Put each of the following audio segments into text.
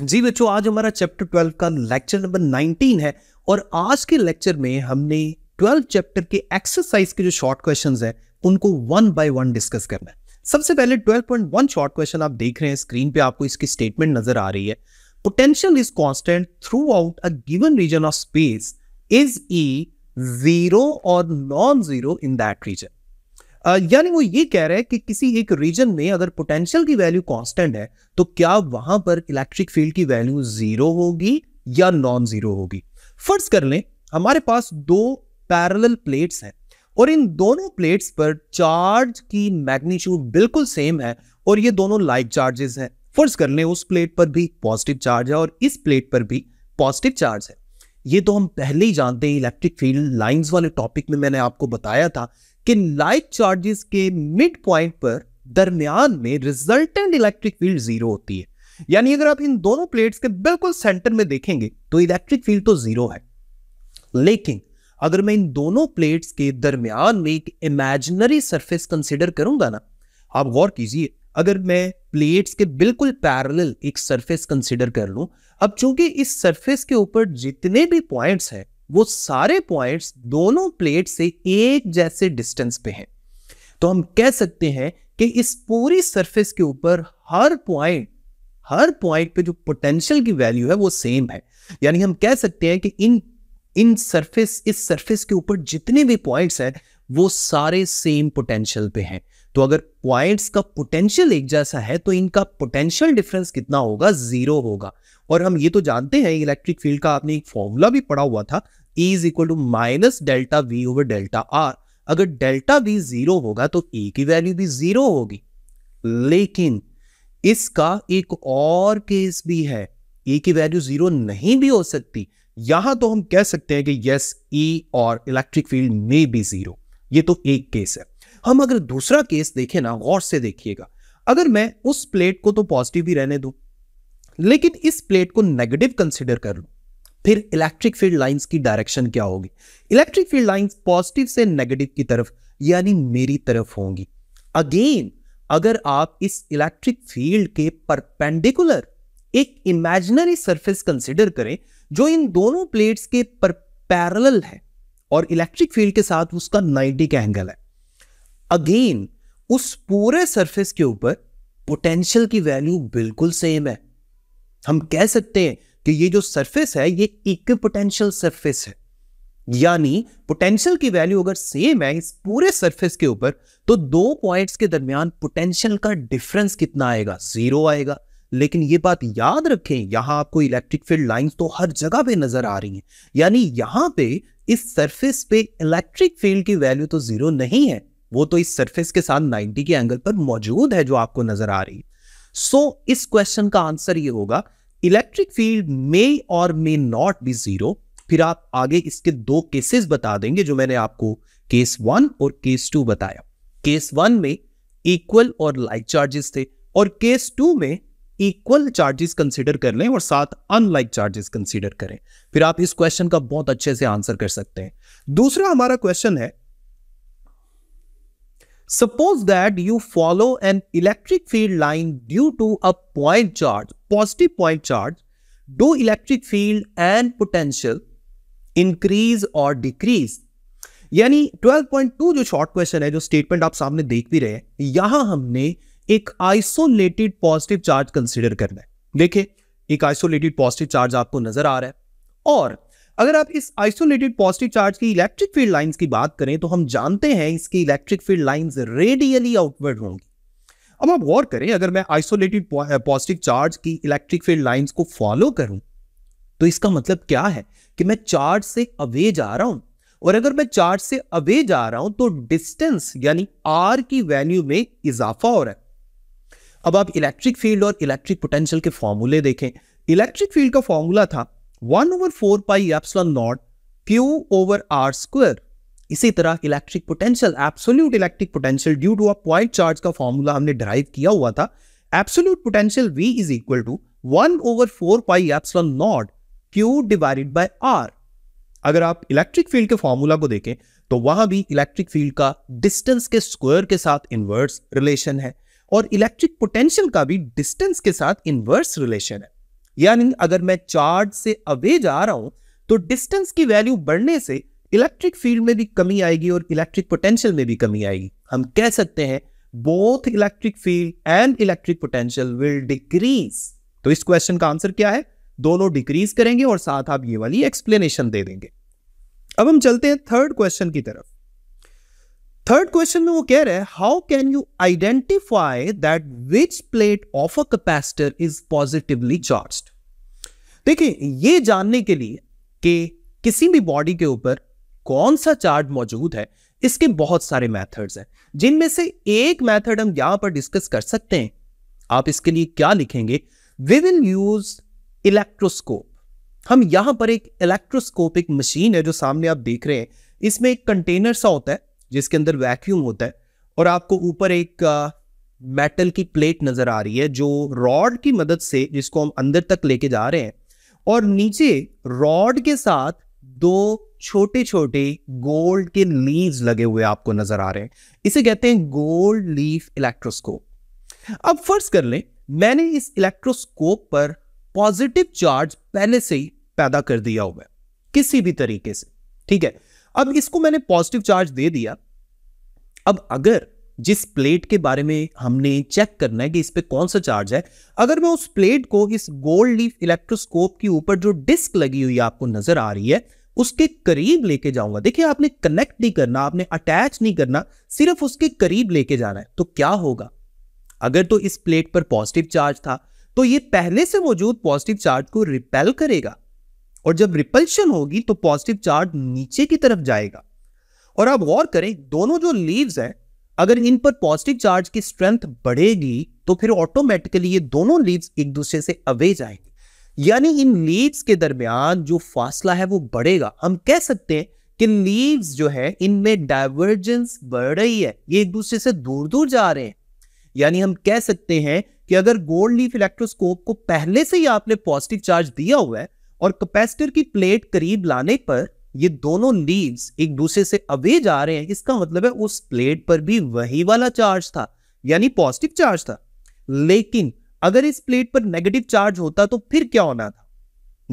जी बच्चों आज हमारा चैप्टर ट्वेल्व का लेक्चर नंबर नाइनटीन है और आज के लेक्चर में हमने ट्वेल्व चैप्टर के एक्सरसाइज के जो शॉर्ट क्वेश्चन है उनको वन बाय वन डिस्कस करना है सबसे पहले 12.1 शॉर्ट क्वेश्चन आप देख रहे हैं स्क्रीन पे आपको इसकी स्टेटमेंट नजर आ रही है potential is constant throughout a given region of space is E zero और non zero in that region यानी वो ये कह रहे हैं कि किसी एक रीजन में अगर पोटेंशियल की वैल्यू कांस्टेंट है तो क्या वहां पर इलेक्ट्रिक फील्ड की वैल्यू जीरो होगी या नॉन जीरो होगी फर्ज कर लें हमारे पास दो पैरेलल प्लेट्स हैं और इन दोनों प्लेट्स पर चार्ज की मैग्नीट्यूड बिल्कुल सेम है और ये दोनों लाइक चार्जेस हैं फर्ज कर लें उस प्लेट पर भी पॉजिटिव चार्ज है और इस प्लेट पर भी पॉजिटिव चार्ज है ये तो हम पहले ही जानते हैं इलेक्ट्रिक फील्ड लाइंस वाले टॉपिक में मैंने आपको बताया था कि लाइक चार्जेस के मिड पॉइंट पर दरमियान में रिजल्टेंट इलेक्ट्रिक फील्ड जीरो होती है यानी अगर आप इन दोनों प्लेट्स के बिल्कुल सेंटर में देखेंगे तो इलेक्ट्रिक फील्ड तो जीरो है लेकिन अगर मैं इन दोनों प्लेट्स के दरमियान में एक इमेजिनरी सरफेस कंसिडर करूंगा ना आप गौर कीजिए अगर मैं प्लेट्स के बिल्कुल पैरेलल एक सरफेस कंसिडर कर लूं अब चूंकि इस सरफेस के ऊपर जितने भी पॉइंट्स हैं वो सारे पॉइंट्स दोनों प्लेट से एक जैसे डिस्टेंस पे हैं तो हम कह सकते हैं कि इस पूरी सरफेस के ऊपर हर पॉइंट हर पॉइंट पे जो पोटेंशियल की वैल्यू है वो सेम है यानी हम कह सकते हैं कि इन इन सरफेस इस सरफेस के ऊपर जितने भी पॉइंट्स हैं वो सारे सेम पोटेंशियल पे हैं तो अगर पॉइंट्स का पोटेंशियल एक जैसा है तो इनका पोटेंशियल डिफरेंस कितना होगा जीरो होगा और हम ये तो जानते हैं इलेक्ट्रिक फील्ड का आपने एक फॉर्मूला भी पढ़ा हुआ था E is equal to minus delta V over delta R अगर डेल्टा वी जीरो होगा तो E की वैल्यू भी जीरो होगी लेकिन इसका एक और केस भी है E की वैल्यू जीरो नहीं भी हो सकती यहां तो हम कह सकते हैं कि यस E और इलेक्ट्रिक फील्ड में भी जीरो ये तो एक केस है हम अगर दूसरा केस देखें ना गौर से देखिएगा अगर मैं उस प्लेट को तो पॉजिटिव ही रहने दूं लेकिन इस प्लेट को नेगेटिव कंसिडर कर लो फिर इलेक्ट्रिक फील्ड लाइंस की डायरेक्शन क्या होगी इलेक्ट्रिक फील्ड लाइंस पॉजिटिव से नेगेटिव की तरफ यानी मेरी तरफ होंगी अगेन अगर आप इस इलेक्ट्रिक फील्ड के परपेंडिकुलर एक इमेजिनरी सरफेस कंसिडर करें जो इन दोनों प्लेट्स के पर पैरल है और इलेक्ट्रिक फील्ड के साथ उसका 90 का एंगल है अगेन उस पूरे सरफेस के ऊपर पोटेंशियल की वैल्यू बिल्कुल सेम है हम कह सकते हैं कि ये जो सरफेस है ये इक्व पोटेंशियल सरफेस है यानी पोटेंशियल की वैल्यू अगर सेम है इस पूरे सरफेस के ऊपर तो दो पॉइंट्स के दरमियान पोटेंशियल का डिफरेंस कितना आएगा जीरो आएगा लेकिन ये बात याद रखें यहां आपको इलेक्ट्रिक फील्ड लाइंस तो हर जगह पे नजर आ रही हैं यानी यहां पे इस सरफेस पे इलेक्ट्रिक फील्ड की वैल्यू तो जीरो नहीं है वो तो इस सरफेस के साथ 90 के एंगल पर मौजूद है जो आपको नजर आ रही है सो so, इस क्वेश्चन का आंसर ये होगा इलेक्ट्रिक फील्ड मे और मे नॉट बी जीरो फिर आप आगे इसके दो केसेस बता देंगे जो मैंने आपको केस वन और केस टू बताया केस वन में इक्वल और लाइक चार्जेस थे और केस टू में इक्वल चार्जेस कंसीडर कर लें और साथ अनलाइक चार्जेस कंसीडर करें फिर आप इस क्वेश्चन का बहुत अच्छे से आंसर कर सकते हैं दूसरा हमारा क्वेश्चन है Suppose that you follow an electric field line due to a point charge, positive point charge. Do electric field and potential increase or decrease? यानी 12.2 जो शॉर्ट क्वेश्चन है जो स्टेटमेंट आप सामने देख भी रहे हैं यहां हमने एक आइसोलेटेड पॉजिटिव चार्ज कंसिडर करना है देखिए एक आइसोलेटेड पॉजिटिव चार्ज आपको नजर आ रहा है और अगर आप इस आइसोलेटेड पॉजिटिव चार्ज की इलेक्ट्रिक फील्ड लाइंस की बात करें तो हम जानते हैं इसकी electric field lines radially outward होंगी अब आप गौर करें अगर मैं आइसोलेटेड पॉजिटिव चार्ज की इलेक्ट्रिक फील्ड लाइंस को फॉलो करूं तो इसका मतलब क्या है कि मैं चार्ज से अवे जा रहा हूं और अगर मैं चार्ज से अवे जा रहा हूं तो डिस्टेंस यानी आर की वैल्यू में इजाफा हो रहा है अब आप इलेक्ट्रिक फील्ड और इलेक्ट्रिक पोटेंशियल के फॉर्मूले देखें इलेक्ट्रिक फील्ड का फॉर्मूला था one over four pi epsilon naught Q over R square इसी तरह electric potential absolute electric potential due to a point charge का फॉर्मूला हमने ड्राइव किया हुआ था absolute potential V is equal to one over four pi epsilon naught Q divided by R अगर आप electric field के फॉर्मूला को देखें तो वहां भी इलेक्ट्रिक फील्ड का डिस्टेंस के स्क्वायर के साथ इनवर्स रिलेशन है और इलेक्ट्रिक पोटेंशियल का भी डिस्टेंस के साथ इनवर्स रिलेशन है यानी अगर मैं चार्ज से अवे जा रहा हूं तो डिस्टेंस की वैल्यू बढ़ने से इलेक्ट्रिक फील्ड में भी कमी आएगी और इलेक्ट्रिक पोटेंशियल में भी कमी आएगी हम कह सकते हैं both electric field and electric potential will decrease तो इस क्वेश्चन का आंसर क्या है दोनों डिक्रीज करेंगे और साथ आप ये वाली एक्सप्लेनेशन दे देंगे अब हम चलते हैं थर्ड क्वेश्चन की तरफ थर्ड क्वेश्चन में वो कह रहे हैं how can you identify that which plate of a capacitor is positively charge देखिए ये जानने के लिए कि किसी भी बॉडी के ऊपर कौन सा चार्ज मौजूद है इसके बहुत सारे मेथड्स हैं जिनमें से एक मेथड हम यहां पर डिस्कस कर सकते हैं आप इसके लिए क्या लिखेंगे वी विल यूज इलेक्ट्रोस्कोप हम यहां पर एक इलेक्ट्रोस्कोपिक मशीन है जो सामने आप देख रहे हैं इसमें एक कंटेनर सा होता है जिसके अंदर वैक्यूम होता है और आपको ऊपर एक मेटल की प्लेट नज़र आ रही है जो रॉड की मदद से जिसको हम अंदर तक लेके जा रहे हैं और नीचे रॉड के साथ दो छोटे छोटे गोल्ड के लीव्स लगे हुए आपको नज़र आ रहे हैं इसे कहते हैं गोल्ड लीफ इलेक्ट्रोस्कोप अब फर्ज कर लें मैंने इस इलेक्ट्रोस्कोप पर पॉजिटिव चार्ज पहले से ही पैदा कर दिया हुआ है किसी भी तरीके से ठीक है अब इसको मैंने पॉजिटिव चार्ज दे दिया अब अगर जिस प्लेट के बारे में हमने चेक करना है कि इस पर कौन सा चार्ज है अगर मैं उस प्लेट को इस गोल्ड लीफ इलेक्ट्रोस्कोप के ऊपर जो डिस्क लगी हुई आपको नजर आ रही है उसके करीब लेके जाऊंगा देखिए आपने कनेक्ट नहीं करना आपने अटैच नहीं करना सिर्फ उसके करीब लेके जाना है तो क्या होगा अगर तो इस प्लेट पर पॉजिटिव चार्ज था तो ये पहले से मौजूद पॉजिटिव चार्ज को रिपेल करेगा और जब रिपल्शन होगी तो पॉजिटिव चार्ज नीचे की तरफ जाएगा और आप गौर करें दोनों जो लीव्स हैं अगर इन पर पॉजिटिव चार्ज की स्ट्रेंथ बढ़ेगी तो फिर ऑटोमेटिकली ये दोनों लीव्स एक दूसरे से अवे जाएंगे यानी इन लीव्स के दरमियान जो फासला है वो बढ़ेगा हम कह सकते हैं कि लीव्स जो है इनमें डाइवर्जेंस बढ़ रही है ये एक दूसरे से दूर दूर जा रहे हैं यानी हम कह सकते हैं कि अगर गोल्ड लीफ इलेक्ट्रोस्कोप को पहले से ही आपने पॉजिटिव चार्ज दिया हुआ है और कैपेसिटर की प्लेट करीब लाने पर ये दोनों लीव्स एक दूसरे से अवे जा रहे हैं इसका मतलब है उस प्लेट पर भी वही वाला चार्ज था यानी पॉजिटिव चार्ज था लेकिन अगर इस प्लेट पर नेगेटिव चार्ज होता तो फिर क्या होना था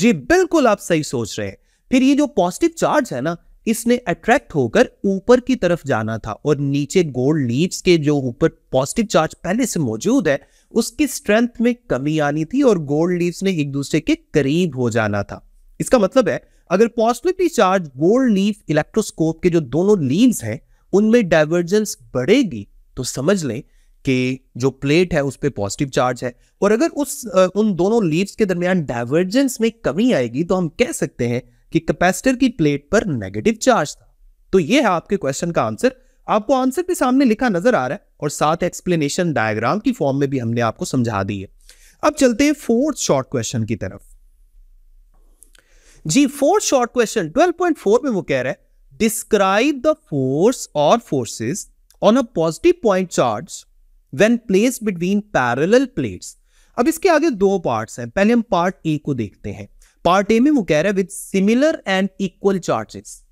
जी बिल्कुल आप सही सोच रहे हैं फिर ये जो पॉजिटिव चार्ज है ना इसने अट्रैक्ट होकर ऊपर की तरफ जाना था और नीचे गोल्ड लीव्स के जो ऊपर पॉजिटिव चार्ज पहले से मौजूद है उसकी स्ट्रेंथ में कमी आनी थी और गोल्ड लीव्स ने एक दूसरे के करीब हो जाना था इसका मतलब है अगर positively charge gold leaf electroscope के जो दोनों लीव्स हैं उनमें डाइवर्जेंस बढ़ेगी तो समझ लें कि जो प्लेट है उस पर पॉजिटिव चार्ज है और अगर उस उन दोनों लीव्स के दरमियान डाइवर्जेंस में कमी आएगी तो हम कह सकते हैं कि कैपेसिटर की प्लेट पर नेगेटिव चार्ज था तो ये है आपके क्वेश्चन का आंसर आपको आंसर भी सामने लिखा नजर आ रहा है और साथ एक्सप्लेनेशन डायग्राम की फॉर्म में भी हमने आपको समझा दी है अब चलते हैं फोर्थ शॉर्ट क्वेश्चन की तरफ जी फोर्थ शॉर्ट क्वेश्चन 12.4 में वो कह रहा है डिस्क्राइब द फोर्स और forces on a positive point charge when place between parallel plates अब इसके आगे दो पार्ट्स हैं पहले हम पार्ट ए को देखते हैं पार्ट ए में वो कह रहा है with similar and equal charges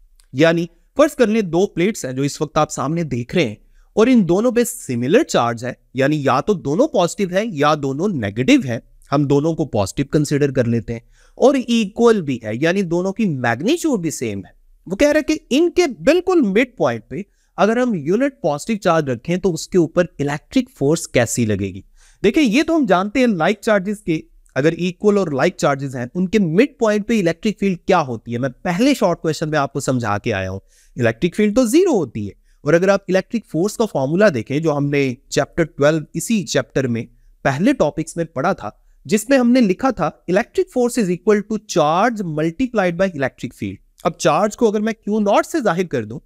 यानी फर्ज कर लें दो प्लेट्स हैं जो इस वक्त आप सामने देख रहे हैं और इन दोनों पे सिमिलर चार्ज है यानी या तो दोनों पॉजिटिव है या दोनों नेगेटिव है हम दोनों को पॉजिटिव कंसिडर कर लेते हैं और इक्वल भी है यानी दोनों की मैग्नीच्यूड भी सेम है वो कह रहे हैं कि इनके बिल्कुल मिड पॉइंट पे अगर हम यूनिट पॉजिटिव चार्ज रखें तो उसके ऊपर इलेक्ट्रिक फोर्स कैसी लगेगी देखिए ये तो हम जानते हैं लाइक चार्जेस के अगर इक्वल और लाइक चार्जेस हैं उनके मिड पॉइंट पे इलेक्ट्रिक फील्ड क्या होती है मैं पहले शॉर्ट क्वेश्चन में आपको समझा के आया हूँ इलेक्ट्रिक फील्ड तो जीरो होती है और अगर आप इलेक्ट्रिक फोर्स का फॉर्मूला देखें जो हमने चैप्टर ट्वेल्व इसी चैप्टर में पहले टॉपिक्स में पढ़ा था जिसमें हमने लिखा था electric force is equal to charge multiplied by electric field अब चार्ज को अगर मैं क्यू नॉट से जाहिर कर दूं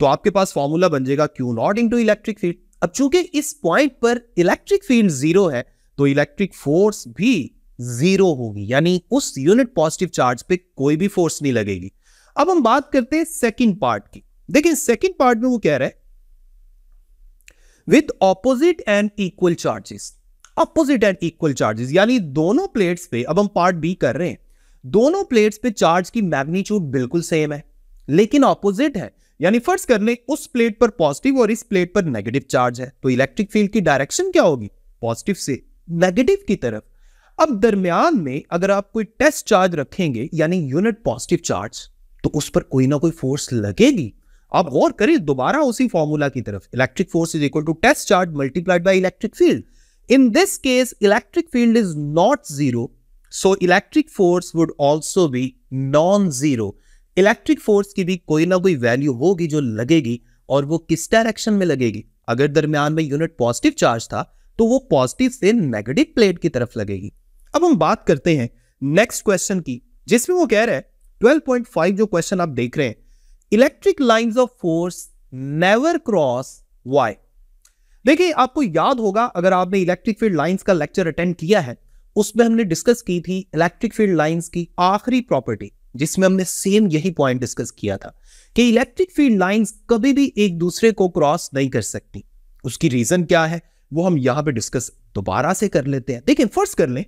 तो आपके पास फॉर्मूला बन जाएगा Q naught into electric field अब चूंकि इस पॉइंट पर इलेक्ट्रिक फील्ड जीरो है तो इलेक्ट्रिक फोर्स भी जीरो होगी यानी उस यूनिट पॉजिटिव चार्ज पे कोई भी फोर्स नहीं लगेगी अब हम बात करते हैं सेकंड पार्ट की देखिए सेकंड पार्ट में वो कह रहा है with opposite and equal charges opposite and equal charges यानी दोनों प्लेट्स पे अब हम पार्ट बी कर रहे हैं दोनों प्लेट्स पे चार्ज की मैग्नीट्यूड बिल्कुल सेम है लेकिन ऑपोजिट है यानी फर्ज कर ले उस प्लेट पर पॉजिटिव और इस प्लेट पर नेगेटिव चार्ज है तो इलेक्ट्रिक फील्ड की डायरेक्शन क्या होगी पॉजिटिव से नेगेटिव की तरफ अब दरमियान में अगर आप कोई टेस्ट चार्ज रखेंगे यानी यूनिट पॉजिटिव चार्ज तो उस पर कोई ना कोई फोर्स लगेगी आप गौर करें दोबारा उसी फॉर्मूला की तरफ electric force is equal to test charge multiplied by electric field in this case electric field is not zero so electric force would also be non zero electric force की भी कोई ना कोई वैल्यू होगी जो लगेगी और वो किस डायरेक्शन में लगेगी अगर दरमियान में यूनिट पॉजिटिव चार्ज था तो वो पॉजिटिव से नेगेटिव प्लेट की तरफ लगेगी अब हम बात करते हैं नेक्स्ट क्वेश्चन की जिसमें वो कह रहे हैं 12.5 जो क्वेश्चन आप देख रहे हैं electric lines of force never cross why देखिए आपको याद होगा अगर आपने इलेक्ट्रिक फील्ड लाइंस का लेक्चर अटेंड किया है उसमें हमने डिस्कस की थी इलेक्ट्रिक फील्ड लाइंस की आखिरी प्रॉपर्टी जिसमें हमने सेम यही पॉइंट डिस्कस किया था कि इलेक्ट्रिक फील्ड लाइंस कभी भी एक दूसरे को क्रॉस नहीं कर सकती उसकी रीजन क्या है वो हम यहां पे डिस्कस दोबारा से कर लेते हैं देखिए फर्स्ट कर लें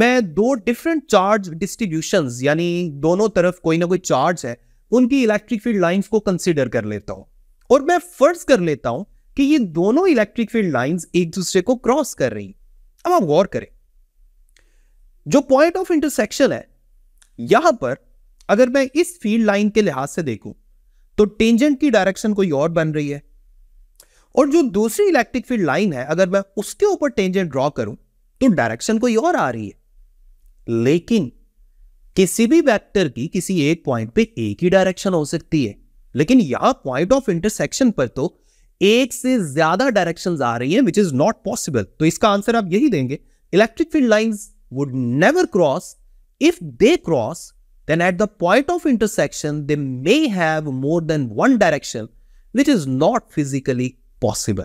मैं दो डिफरेंट चार्ज डिस्ट्रीब्यूशन यानी दोनों तरफ कोई ना कोई चार्ज है उनकी इलेक्ट्रिक फील्ड लाइंस को कंसिडर कर लेता हूं और मैं फर्ज कर लेता हूं कि ये दोनों इलेक्ट्रिक फील्ड लाइंस एक दूसरे को क्रॉस कर रही अब आप गौर करें जो पॉइंट ऑफ इंटरसेक्शन है यहां पर अगर मैं इस फील्ड लाइन के लिहाज से देखूं तो टेंजेंट की डायरेक्शन कोई और बन रही है और जो दूसरी इलेक्ट्रिक फील्ड लाइन है अगर मैं उसके ऊपर टेंजेंट ड्रॉ करूं तो डायरेक्शन कोई और आ रही है लेकिन किसी भी वेक्टर की किसी एक पॉइंट पे एक ही डायरेक्शन हो सकती है लेकिन यहां पॉइंट ऑफ इंटरसेक्शन पर तो एक से ज्यादा डायरेक्शंस आ रही हैं विच इज नॉट पॉसिबल तो इसका आंसर आप यही देंगे electric field lines would never cross if they cross then at the point of intersection they may have more than one direction which is not physically possible